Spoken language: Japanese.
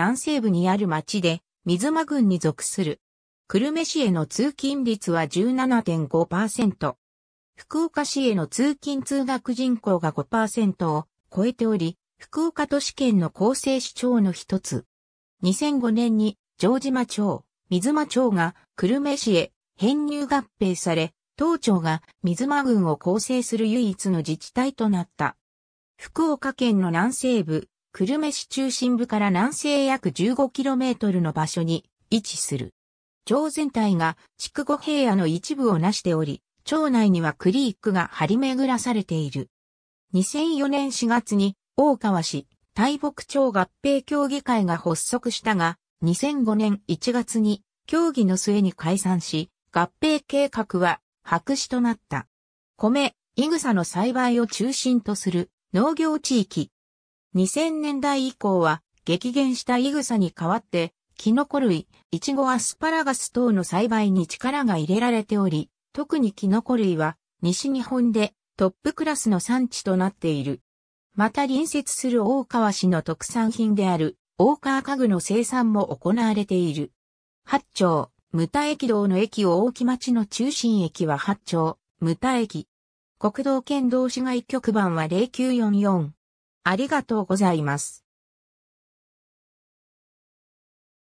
南西部にある町で、水間郡に属する。久留米市への通勤率は17.5%。福岡市への通勤通学人口が5%を超えており、福岡都市圏の構成市長の一つ。2005年に城島町、水間町が久留米市へ編入合併され、当庁が水間郡を構成する唯一の自治体となった。福岡県の南西部、久留米市中心部から南西約 15km の場所に位置する。町全体が筑後平野の一部をなしており、町内にはクリークが張り巡らされている。2004年4月に大川市大木町合併協議会が発足したが、2005年1月に協議の末に解散し、合併計画は白紙となった。米、イグサの栽培を中心とする農業地域、2000年代以降は激減したイグサに代わって、キノコ類、イチゴアスパラガス等の栽培に力が入れられており、特にキノコ類は西日本でトップクラスの産地となっている。また隣接する大川市の特産品である大川家具の生産も行われている。八丁、無田駅道の駅を大木町の中心駅は八丁、無田駅。国道県道市街局番は0944。ありがとうございます。